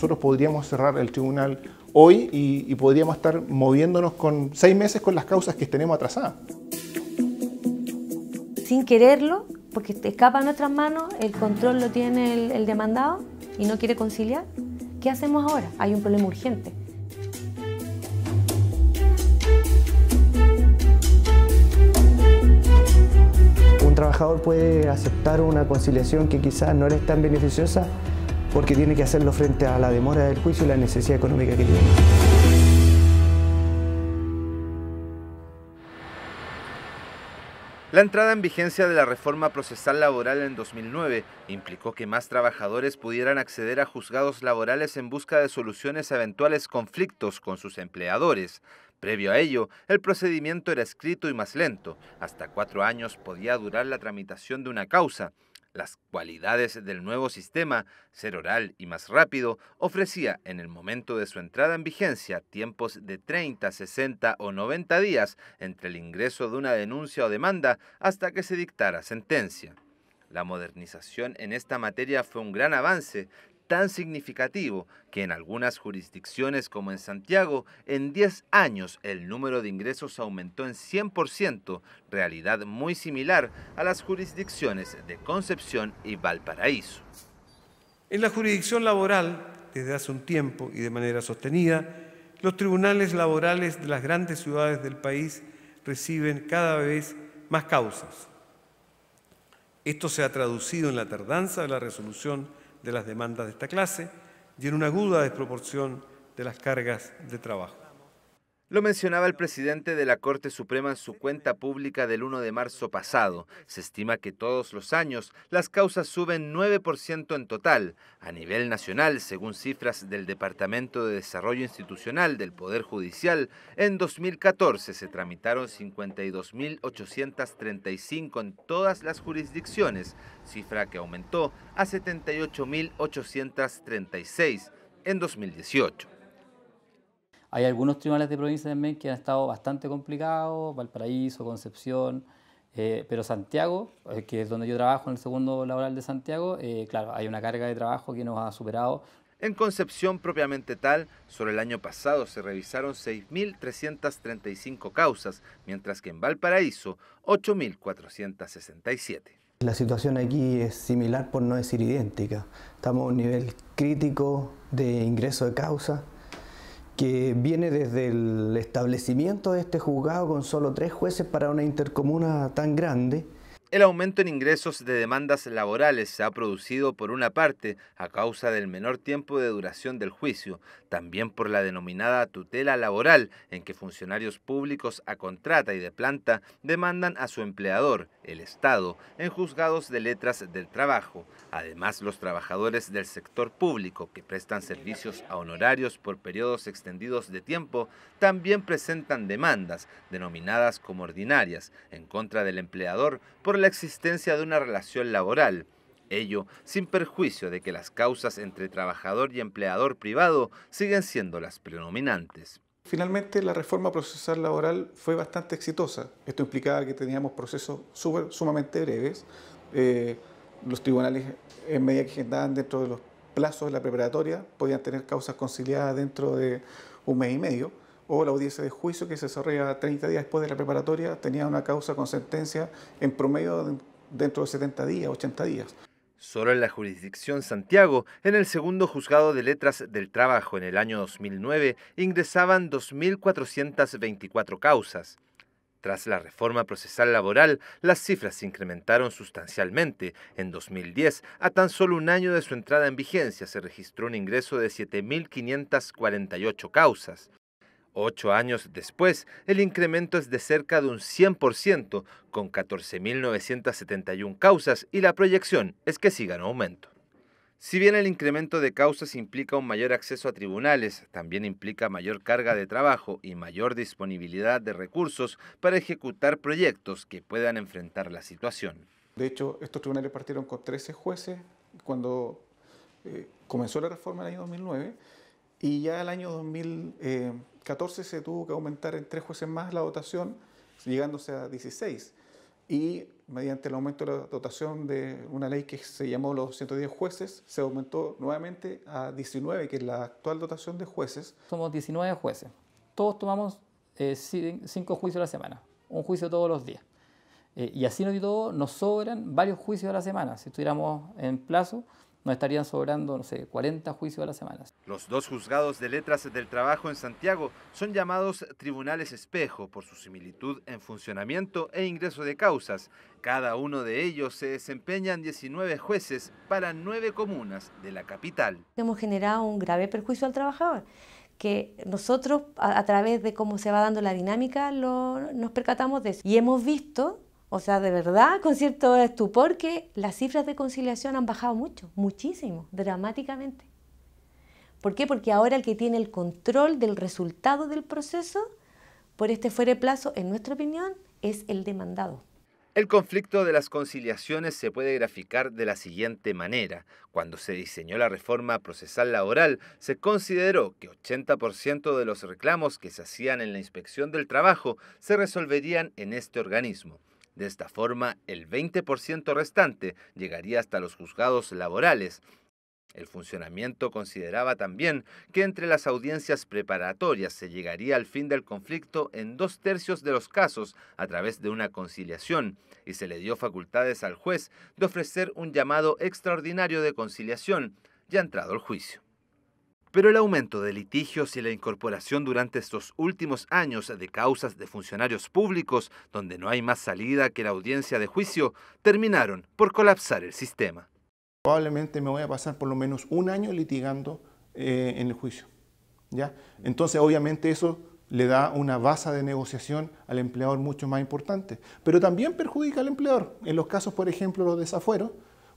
nosotros podríamos cerrar el tribunal hoy y, podríamos estar moviéndonos con seis meses con las causas que tenemos atrasadas. Sin quererlo, porque escapa a nuestras manos, el control lo tiene el, demandado y no quiere conciliar. ¿Qué hacemos ahora? Hay un problema urgente. Un trabajador puede aceptar una conciliación que quizás no es tan beneficiosa porque tiene que hacerlo frente a la demora del juicio y la necesidad económica que tiene. La entrada en vigencia de la reforma procesal laboral en 2009 implicó que más trabajadores pudieran acceder a juzgados laborales en busca de soluciones a eventuales conflictos con sus empleadores. Previo a ello, el procedimiento era escrito y más lento. Hasta cuatro años podía durar la tramitación de una causa. Las cualidades del nuevo sistema, ser oral y más rápido, ofrecía en el momento de su entrada en vigencia tiempos de 30, 60 o 90 días entre el ingreso de una denuncia o demanda hasta que se dictara sentencia. La modernización en esta materia fue un gran avance, tan significativo que en algunas jurisdicciones como en Santiago, en 10 años el número de ingresos aumentó en 100%, realidad muy similar a las jurisdicciones de Concepción y Valparaíso. En la jurisdicción laboral, desde hace un tiempo y de manera sostenida, los tribunales laborales de las grandes ciudades del país reciben cada vez más causas. Esto se ha traducido en la tardanza de la resolución de las demandas de esta clase y en una aguda desproporción de las cargas de trabajo. Lo mencionaba el presidente de la Corte Suprema en su cuenta pública del 1 de marzo pasado. Se estima que todos los años las causas suben 9% en total. A nivel nacional, según cifras del Departamento de Desarrollo Institucional del Poder Judicial, en 2014 se tramitaron 52.835 en todas las jurisdicciones, cifra que aumentó a 78.836 en 2018. Hay algunos tribunales de provincia también que han estado bastante complicados, Valparaíso, Concepción, eh, pero Santiago, eh, que es donde yo trabajo en el segundo laboral de Santiago, eh, claro, hay una carga de trabajo que nos ha superado. En Concepción propiamente tal, sobre el año pasado se revisaron 6.335 causas, mientras que en Valparaíso 8.467. La situación aquí es similar por no decir idéntica. Estamos a un nivel crítico de ingreso de causas que viene desde el establecimiento de este juzgado con solo tres jueces para una intercomuna tan grande, el aumento en ingresos de demandas laborales se ha producido por una parte a causa del menor tiempo de duración del juicio, también por la denominada tutela laboral, en que funcionarios públicos a contrata y de planta demandan a su empleador, el Estado, en juzgados de letras del trabajo. Además, los trabajadores del sector público que prestan servicios a honorarios por periodos extendidos de tiempo también presentan demandas, denominadas como ordinarias, en contra del empleador por la existencia de una relación laboral. Ello sin perjuicio de que las causas entre trabajador y empleador privado siguen siendo las predominantes. Finalmente, la reforma procesal laboral fue bastante exitosa. Esto implicaba que teníamos procesos sumamente breves. Eh, los tribunales, en medida que daban dentro de los plazos de la preparatoria, podían tener causas conciliadas dentro de un mes y medio o la audiencia de juicio que se desarrolla 30 días después de la preparatoria tenía una causa con sentencia en promedio dentro de 70 días, 80 días. Solo en la jurisdicción Santiago, en el segundo juzgado de letras del trabajo en el año 2009, ingresaban 2.424 causas. Tras la reforma procesal laboral, las cifras se incrementaron sustancialmente. En 2010, a tan solo un año de su entrada en vigencia, se registró un ingreso de 7.548 causas. Ocho años después, el incremento es de cerca de un 100%, con 14.971 causas y la proyección es que siga en aumento. Si bien el incremento de causas implica un mayor acceso a tribunales, también implica mayor carga de trabajo y mayor disponibilidad de recursos para ejecutar proyectos que puedan enfrentar la situación. De hecho, estos tribunales partieron con 13 jueces cuando eh, comenzó la reforma en el año 2009 y ya el año 2014 eh, se tuvo que aumentar en tres jueces más la dotación, llegándose a 16. Y mediante el aumento de la dotación de una ley que se llamó los 110 jueces, se aumentó nuevamente a 19, que es la actual dotación de jueces. Somos 19 jueces. Todos tomamos eh, cinco juicios a la semana, un juicio todos los días. Eh, y así no y todo, nos sobran varios juicios a la semana. Si estuviéramos en plazo, no estarían sobrando, no sé, 40 juicios a la semana. Los dos juzgados de letras del trabajo en Santiago son llamados tribunales espejo por su similitud en funcionamiento e ingreso de causas. Cada uno de ellos se desempeñan 19 jueces para nueve comunas de la capital. Hemos generado un grave perjuicio al trabajador que nosotros a, través de cómo se va dando la dinámica lo, nos percatamos de eso. Y hemos visto o sea, de verdad, con cierto estupor que las cifras de conciliación han bajado mucho, muchísimo, dramáticamente. ¿Por qué? Porque ahora el que tiene el control del resultado del proceso por este fuere plazo, en nuestra opinión, es el demandado. El conflicto de las conciliaciones se puede graficar de la siguiente manera. Cuando se diseñó la reforma procesal laboral, se consideró que 80% de los reclamos que se hacían en la inspección del trabajo se resolverían en este organismo. De esta forma, el 20% restante llegaría hasta los juzgados laborales. El funcionamiento consideraba también que entre las audiencias preparatorias se llegaría al fin del conflicto en dos tercios de los casos a través de una conciliación y se le dio facultades al juez de ofrecer un llamado extraordinario de conciliación ya entrado el juicio. Pero el aumento de litigios y la incorporación durante estos últimos años de causas de funcionarios públicos, donde no hay más salida que la audiencia de juicio, terminaron por colapsar el sistema. Probablemente me voy a pasar por lo menos un año litigando eh, en el juicio. ¿ya? Entonces, obviamente eso le da una base de negociación al empleador mucho más importante, pero también perjudica al empleador. En los casos, por ejemplo, los desafueros,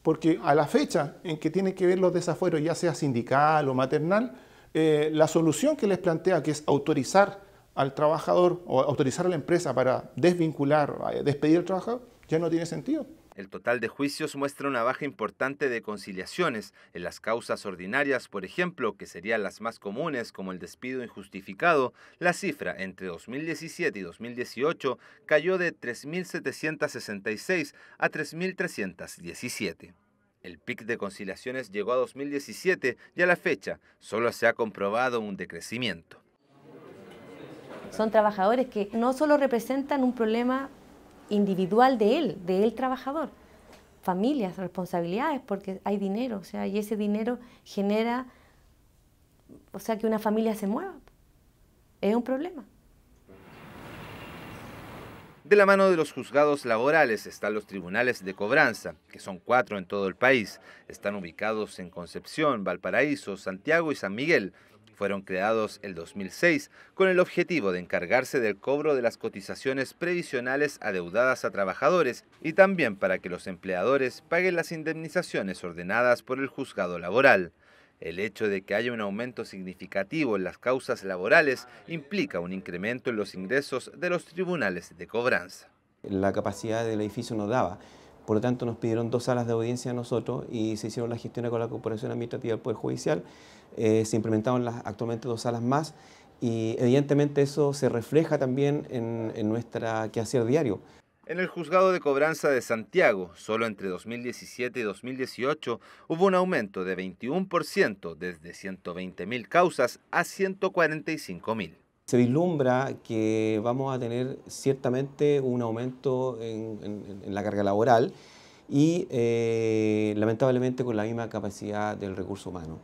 porque a la fecha en que tienen que ver los desafueros, ya sea sindical o maternal, eh, la solución que les plantea, que es autorizar al trabajador o autorizar a la empresa para desvincular, eh, despedir al trabajador, ya no tiene sentido. El total de juicios muestra una baja importante de conciliaciones en las causas ordinarias, por ejemplo, que serían las más comunes como el despido injustificado. La cifra entre 2017 y 2018 cayó de 3.766 a 3.317. El pic de conciliaciones llegó a 2017 y a la fecha solo se ha comprobado un decrecimiento. Son trabajadores que no solo representan un problema individual de él, de él trabajador. Familias, responsabilidades, porque hay dinero, o sea, y ese dinero genera, o sea, que una familia se mueva. Es un problema. De la mano de los juzgados laborales están los tribunales de cobranza, que son cuatro en todo el país. Están ubicados en Concepción, Valparaíso, Santiago y San Miguel. Fueron creados el 2006 con el objetivo de encargarse del cobro de las cotizaciones previsionales adeudadas a trabajadores y también para que los empleadores paguen las indemnizaciones ordenadas por el juzgado laboral. El hecho de que haya un aumento significativo en las causas laborales implica un incremento en los ingresos de los tribunales de cobranza. La capacidad del edificio no daba. Por lo tanto, nos pidieron dos salas de audiencia a nosotros y se hicieron las gestiones con la Corporación Administrativa del Poder Judicial. Eh, se implementaron actualmente dos salas más y evidentemente eso se refleja también en, en nuestra quehacer diario. En el juzgado de cobranza de Santiago, solo entre 2017 y 2018 hubo un aumento de 21% desde 120.000 causas a 145.000 se vislumbra que vamos a tener ciertamente un aumento en, la carga laboral y eh, lamentablemente con la misma capacidad del recurso humano.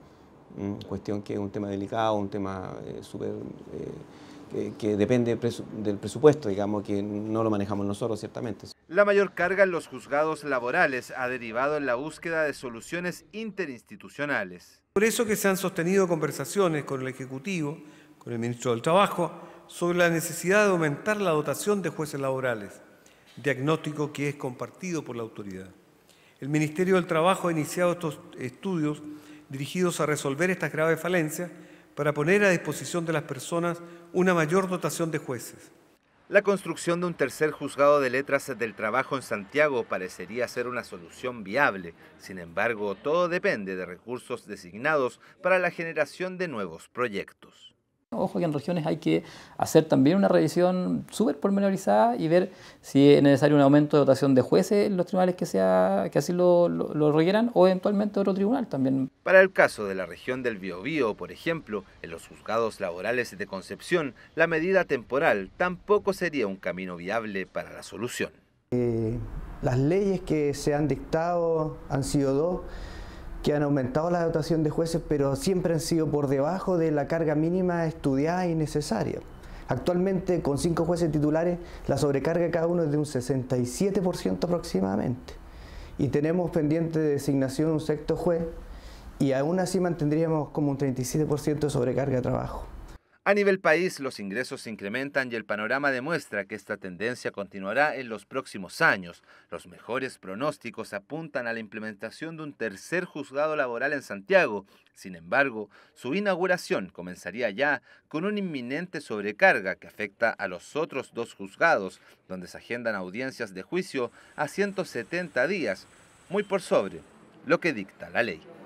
Mm, cuestión que es un tema delicado, un tema eh, eh, que, depende del presupuesto, digamos, que no lo manejamos nosotros, ciertamente. La mayor carga en los juzgados laborales ha derivado en la búsqueda de soluciones interinstitucionales. Por eso que se han sostenido conversaciones con el Ejecutivo con el ministro del Trabajo sobre la necesidad de aumentar la dotación de jueces laborales, diagnóstico que es compartido por la autoridad. El Ministerio del Trabajo ha iniciado estos estudios dirigidos a resolver estas graves falencias para poner a disposición de las personas una mayor dotación de jueces. La construcción de un tercer juzgado de letras del trabajo en Santiago parecería ser una solución viable. Sin embargo, todo depende de recursos designados para la generación de nuevos proyectos. Ojo que en regiones hay que hacer también una revisión súper pormenorizada y ver si es necesario un aumento de dotación de jueces en los tribunales que, sea, que así lo, requieran o eventualmente otro tribunal también. Para el caso de la región del Biobío, por ejemplo, en los juzgados laborales de Concepción, la medida temporal tampoco sería un camino viable para la solución. Eh, las leyes que se han dictado han sido dos que han aumentado la dotación de jueces, pero siempre han sido por debajo de la carga mínima estudiada y necesaria. Actualmente, con cinco jueces titulares, la sobrecarga de cada uno es de un 67% aproximadamente. Y tenemos pendiente de designación un sexto juez, y aún así mantendríamos como un 37% de sobrecarga de trabajo. A nivel país, los ingresos se incrementan y el panorama demuestra que esta tendencia continuará en los próximos años. Los mejores pronósticos apuntan a la implementación de un tercer juzgado laboral en Santiago. Sin embargo, su inauguración comenzaría ya con una inminente sobrecarga que afecta a los otros dos juzgados, donde se agendan audiencias de juicio a 170 días, muy por sobre lo que dicta la ley.